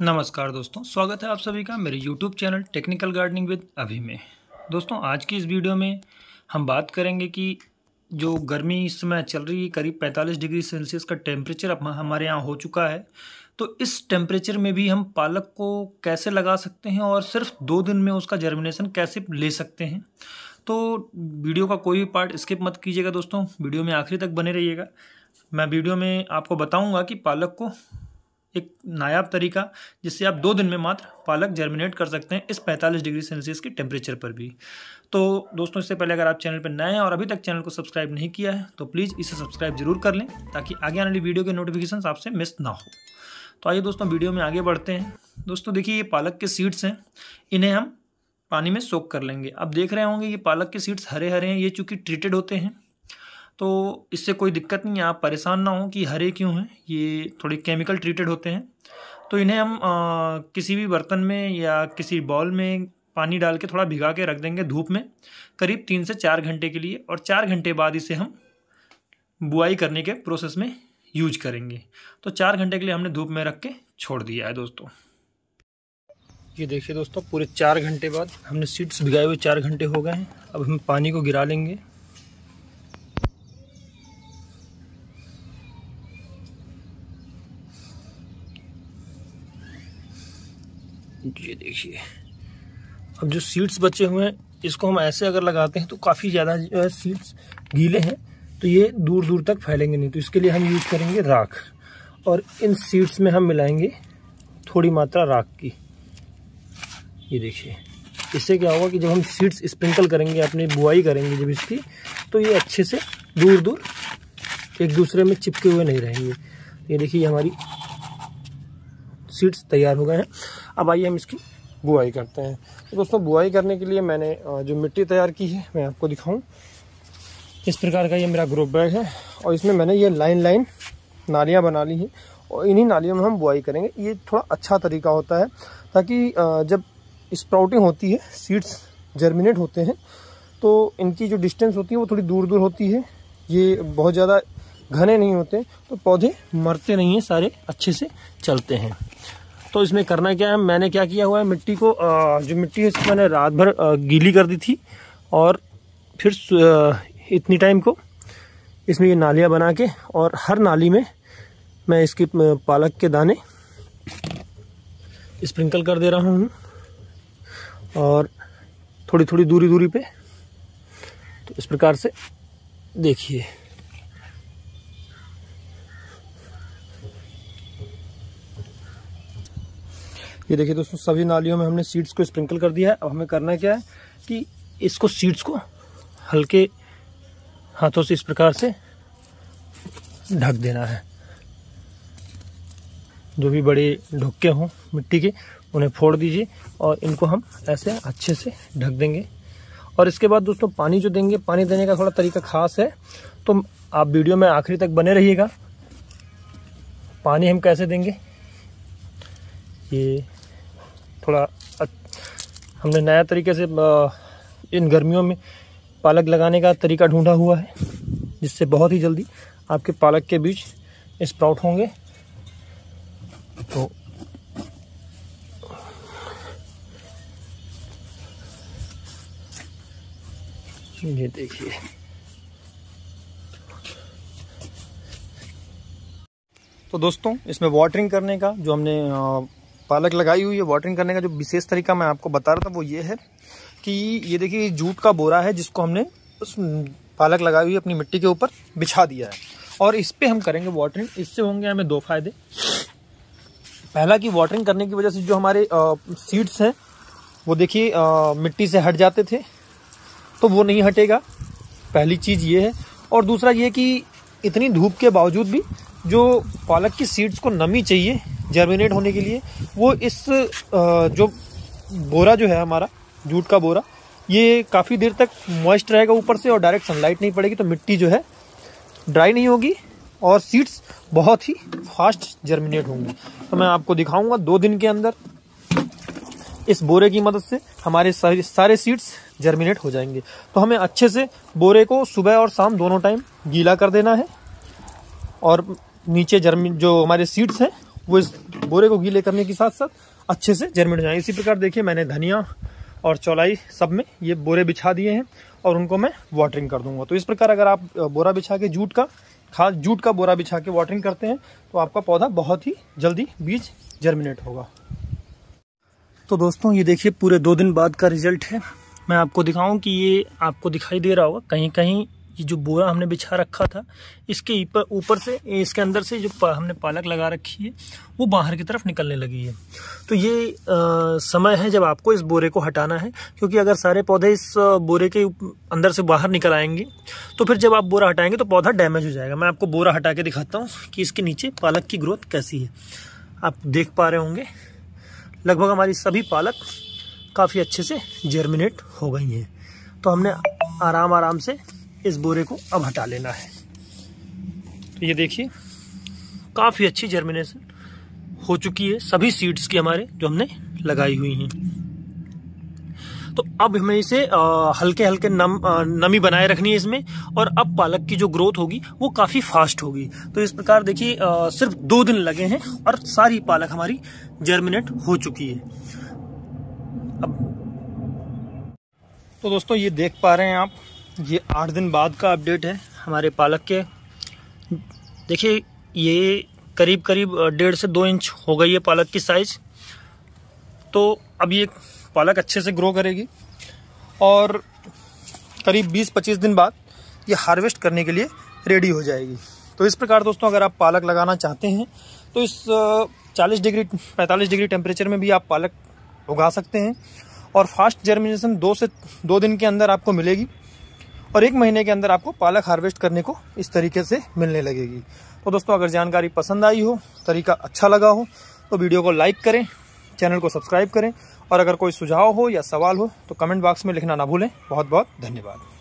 नमस्कार दोस्तों स्वागत है आप सभी का मेरे YouTube channel technical gardening with Abhi में दोस्तों आज की इस वीडियो में हम बात करेंगे कि जो गर्मी इस समय चल रही है करीब 45 डिग्री सेल्सियस का टेम्परेचर अब हमारे यहाँ हो चुका है तो इस टेम्परेचर में भी हम पालक को कैसे लगा सकते हैं और सिर्फ दो दिन में उसका जर्मिनेशन कैसे ले सकते हैं तो वीडियो का कोई भी पार्ट स्किप मत कीजिएगा दोस्तों वीडियो में आखिरी तक बने रहिएगा मैं वीडियो में आपको बताऊँगा कि पालक को एक नायाब तरीका जिससे आप दो दिन में मात्र पालक जर्मिनेट कर सकते हैं इस 45 डिग्री सेल्सियस के टेम्परेचर पर भी तो दोस्तों इससे पहले अगर आप चैनल पर नए हैं और अभी तक चैनल को सब्सक्राइब नहीं किया है तो प्लीज़ इसे सब्सक्राइब जरूर कर लें ताकि आगे आने वाली वीडियो के नोटिफिकेशन आपसे मिस ना हो तो आइए दोस्तों वीडियो में आगे बढ़ते हैं दोस्तों देखिए ये पालक के सीड्स हैं इन्हें हम पानी में सोख कर लेंगे अब देख रहे होंगे ये पालक के सीड्स हरे हरे हैं ये चूँकि ट्रीटेड होते हैं तो इससे कोई दिक्कत नहीं है आप परेशान ना हो कि हरे क्यों हैं ये थोड़े केमिकल ट्रीटेड होते हैं तो इन्हें हम आ, किसी भी बर्तन में या किसी बॉल में पानी डाल के थोड़ा भिगा के रख देंगे धूप में करीब तीन से चार घंटे के लिए और चार घंटे बाद इसे हम बुआई करने के प्रोसेस में यूज करेंगे तो चार घंटे के लिए हमने धूप में रख के छोड़ दिया है दोस्तों ये देखिए दोस्तों पूरे चार घंटे बाद हमने सीड्स भिगाए हुए चार घंटे हो गए हैं अब हम पानी को गिरा लेंगे ये देखिए अब जो सीड्स बचे हुए हैं इसको हम ऐसे अगर लगाते हैं तो काफ़ी ज़्यादा जो है सीड्स गीले हैं तो ये दूर दूर तक फैलेंगे नहीं तो इसके लिए हम यूज़ करेंगे राख और इन सीड्स में हम मिलाएंगे थोड़ी मात्रा राख की ये देखिए इससे क्या होगा कि जब हम सीड्स स्प्रिंकल करेंगे अपनी बुआई करेंगे जब इसकी तो ये अच्छे से दूर दूर एक दूसरे में चिपके हुए नहीं रहेंगे ये देखिए हमारी सीड्स तैयार हो गए हैं अब आइए हम इसकी बुआई करते हैं तो दोस्तों बुआई करने के लिए मैंने जो मिट्टी तैयार की है मैं आपको दिखाऊँ इस प्रकार का ये मेरा ग्रोप बैग है और इसमें मैंने ये लाइन लाइन नालियाँ बना ली हैं और इन्हीं नालियों में हम बुआई करेंगे ये थोड़ा अच्छा तरीका होता है ताकि जब स्प्राउटिंग होती है सीड्स जर्मिनेट होते हैं तो इनकी जो डिस्टेंस होती है वो थोड़ी दूर दूर होती है ये बहुत ज़्यादा घने नहीं होते तो पौधे मरते नहीं हैं सारे अच्छे से चलते हैं तो इसमें करना क्या है मैंने क्या किया हुआ है मिट्टी को जो मिट्टी है मैंने रात भर गीली कर दी थी और फिर इतनी टाइम को इसमें ये नालियाँ बना के और हर नाली में मैं इसके पालक के दाने स्प्रिंकल कर दे रहा हूँ और थोड़ी थोड़ी दूरी दूरी पे तो इस प्रकार से देखिए ये देखिए दोस्तों सभी नालियों में हमने सीड्स को स्प्रिंकल कर दिया है अब हमें करना क्या है कि इसको सीड्स को हल्के हाथों से इस प्रकार से ढक देना है जो भी बड़े ढुक्के हों मिट्टी के उन्हें फोड़ दीजिए और इनको हम ऐसे अच्छे से ढक देंगे और इसके बाद दोस्तों पानी जो देंगे पानी देने का थोड़ा तरीका खास है तो आप वीडियो में आखिरी तक बने रहिएगा पानी हम कैसे देंगे ये थोड़ा हमने नया तरीके से इन गर्मियों में पालक लगाने का तरीका ढूंढा हुआ है जिससे बहुत ही जल्दी आपके पालक के बीज स्प्राउट होंगे तो ये देखिए तो दोस्तों इसमें वाटरिंग करने का जो हमने पालक लगाई हुई है वाटरिंग करने का जो विशेष तरीका मैं आपको बता रहा था वो ये है कि ये देखिए जूट का बोरा है जिसको हमने उस पालक लगाई हुई अपनी मिट्टी के ऊपर बिछा दिया है और इस पर हम करेंगे वाटरिंग इससे होंगे हमें दो फायदे पहला कि वाटरिंग करने की वजह से जो हमारे सीड्स हैं वो देखिए मिट्टी से हट जाते थे तो वो नहीं हटेगा पहली चीज़ ये है और दूसरा ये कि इतनी धूप के बावजूद भी जो पालक की सीड्स को नमी चाहिए जर्मिनेट होने के लिए वो इस जो बोरा जो है हमारा जूट का बोरा ये काफ़ी देर तक मॉइस्ट रहेगा ऊपर से और डायरेक्ट सनलाइट नहीं पड़ेगी तो मिट्टी जो है ड्राई नहीं होगी और सीड्स बहुत ही फास्ट जर्मिनेट होंगी तो मैं आपको दिखाऊंगा दो दिन के अंदर इस बोरे की मदद से हमारे सारे सारे सीड्स जर्मिनेट हो जाएंगे तो हमें अच्छे से बोरे को सुबह और शाम दोनों टाइम गीला कर देना है और नीचे जर्मिन जो हमारे सीड्स हैं वो इस बोरे को गीले करने के साथ साथ अच्छे से जर्मिनेट हो जाएंगे इसी प्रकार देखिए मैंने धनिया और चौलाई सब में ये बोरे बिछा दिए हैं और उनको मैं वाटरिंग कर दूंगा तो इस प्रकार अगर आप बोरा बिछा के जूट का खास जूट का बोरा बिछा के वाटरिंग करते हैं तो आपका पौधा बहुत ही जल्दी बीज जर्मिनेट होगा तो दोस्तों ये देखिए पूरे दो दिन बाद का रिजल्ट है मैं आपको दिखाऊं कि ये आपको दिखाई दे रहा होगा कहीं कहीं ये जो बोरा हमने बिछा रखा था इसके ऊपर से इसके अंदर से जो पा, हमने पालक लगा रखी है वो बाहर की तरफ निकलने लगी है तो ये आ, समय है जब आपको इस बोरे को हटाना है क्योंकि अगर सारे पौधे इस बोरे के अंदर से बाहर निकल आएंगे तो फिर जब आप बोरा हटाएंगे तो पौधा डैमेज हो जाएगा मैं आपको बोरा हटा के दिखाता हूँ कि इसके नीचे पालक की ग्रोथ कैसी है आप देख पा रहे होंगे लगभग हमारी सभी पालक काफ़ी अच्छे से जर्मिनेट हो गई हैं तो हमने आराम आराम से इस बोरे को अब हटा लेना है तो ये देखिए काफ़ी अच्छी जर्मिनेशन हो चुकी है सभी सीड्स की हमारे जो हमने लगाई हुई हैं तो अब हमें इसे हल्के हल्के नम नमी बनाए रखनी है इसमें और अब पालक की जो ग्रोथ होगी वो काफ़ी फास्ट होगी तो इस प्रकार देखिए सिर्फ दो दिन लगे हैं और सारी पालक हमारी जर्मिनेट हो चुकी है अब तो दोस्तों ये देख पा रहे हैं आप ये आठ दिन बाद का अपडेट है हमारे पालक के देखिए ये करीब करीब डेढ़ से दो इंच हो गई है पालक की साइज तो अब ये पालक अच्छे से ग्रो करेगी और करीब 20-25 दिन बाद ये हार्वेस्ट करने के लिए रेडी हो जाएगी तो इस प्रकार दोस्तों अगर आप पालक लगाना चाहते हैं तो इस 40 डिग्री 45 डिग्री टेम्परेचर में भी आप पालक उगा सकते हैं और फास्ट जर्मिनेशन दो से दो दिन के अंदर आपको मिलेगी और एक महीने के अंदर आपको पालक हार्वेस्ट करने को इस तरीके से मिलने लगेगी तो दोस्तों अगर जानकारी पसंद आई हो तरीका अच्छा लगा हो तो वीडियो को लाइक करें चैनल को सब्सक्राइब करें और अगर कोई सुझाव हो या सवाल हो तो कमेंट बॉक्स में लिखना ना भूलें बहुत बहुत धन्यवाद